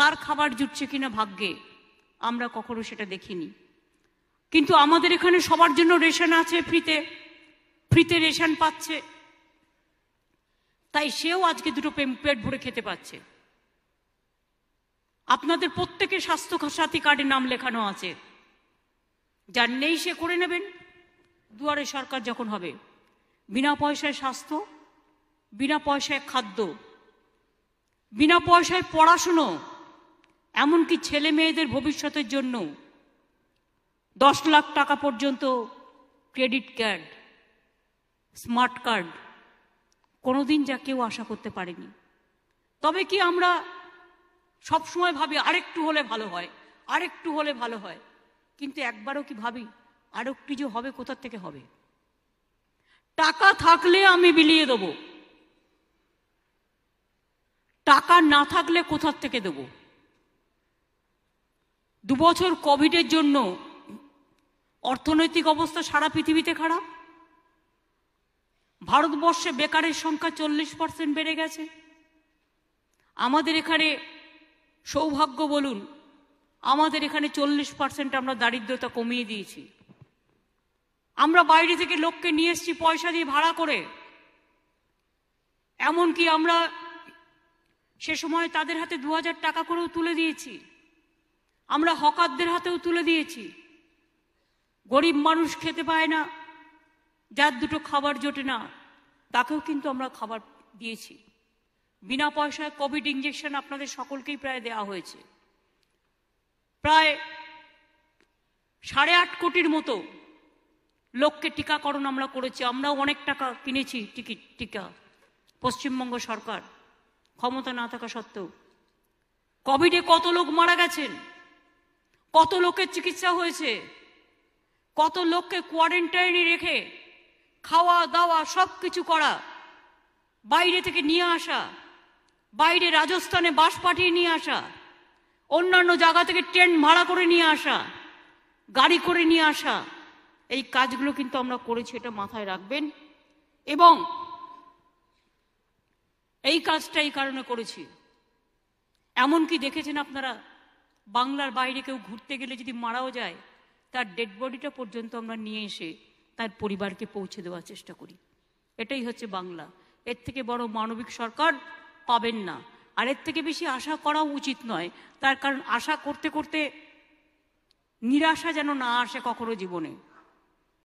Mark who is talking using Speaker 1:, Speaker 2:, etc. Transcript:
Speaker 1: তার খাবার জুটছে কিনা ভাগ্যে আমরা কখনো সেটা দেখিনি কিন্তু আমাদের এখানে সবার জন্য রেশন আছে ফ্রিতে ফ্রিতে রেশন পাচ্ছে তাই সেও আজকে দুটো পেট ভরে খেতে পাচ্ছে আপনাদের প্রত্যেকে স্বাস্থ্য সাথী কার্ডে নাম লেখানো আছে যার নেই সে করে নেবেন দুয়ারে সরকার যখন হবে বিনা পয়সায় স্বাস্থ্য বিনা পয়সায় খাদ্য বিনা পয়সায় পড়াশুনো এমনকি ছেলে মেয়েদের ভবিষ্যতের জন্য দশ লাখ টাকা পর্যন্ত ক্রেডিট কার্ড স্মার্ট কার্ড কোনোদিন যা কেউ আশা করতে পারেনি তবে কি আমরা সবসময় ভাবি আরেকটু হলে ভালো হয় আরেকটু হলে ভালো হয় কিন্তু একবারও কি ভাবি আরেকটু যে হবে কোথার থেকে হবে টাকা থাকলে আমি বিলিয়ে দেব টাকা না থাকলে কোথার থেকে দেবো দুবছর কোভিডের জন্য অর্থনৈতিক অবস্থা সারা পৃথিবীতে খারাপ ভারতবর্ষে বেকারের সংখ্যা চল্লিশ পার্সেন্ট বেড়ে গেছে আমাদের এখানে সৌভাগ্য বলুন আমাদের এখানে চল্লিশ পার্সেন্ট আমরা দারিদ্রতা কমিয়ে দিয়েছি আমরা বাইরে থেকে লোককে নিয়ে এসছি পয়সা দিয়ে ভাড়া করে এমনকি আমরা সে সময় তাদের হাতে দু টাকা করেও তুলে দিয়েছি আমরা হকারদের হাতেও তুলে দিয়েছি গরিব মানুষ খেতে পায় না যার দুটো খাবার জোটে না তাকেও কিন্তু আমরা খাবার দিয়েছি বিনা পয়সায় কোভিড ইঞ্জেকশন আপনাদের সকলকেই প্রায় দেয়া হয়েছে প্রায় সাড়ে আট কোটির মতো লোককে টিকাকরণ আমরা করেছি আমরাও অনেক টাকা কিনেছি টিকিট টিকা পশ্চিমবঙ্গ সরকার ক্ষমতা না থাকা সত্ত্বেও কোভিডে কত লোক মারা গেছেন কত লোকের চিকিৎসা হয়েছে কত লোককে কোয়ারেন্টাইনে রেখে খাওয়া দাওয়া সব কিছু করা বাইরে থেকে নিয়ে আসা বাইরে রাজস্থানে বাস পাঠিয়ে নিয়ে আসা অন্যান্য জায়গা থেকে ট্রেন ভাড়া করে নিয়ে আসা গাড়ি করে নিয়ে আসা এই কাজগুলো কিন্তু আমরা করেছি এটা মাথায় রাখবেন এবং এই কাজটা এই কারণে করেছি এমন কি দেখেছেন আপনারা বাংলার বাইরে কেউ ঘুরতে গেলে যদি মারাও যায় তার ডেড বডিটা পর্যন্ত আমরা নিয়ে এসে তার পরিবারকে পৌঁছে দেওয়ার চেষ্টা করি এটাই হচ্ছে বাংলা এর থেকে বড় মানবিক সরকার পাবেন না আর এর থেকে বেশি আশা করাও উচিত নয় তার কারণ আশা করতে করতে নিরাশা যেন না আসে কখনো জীবনে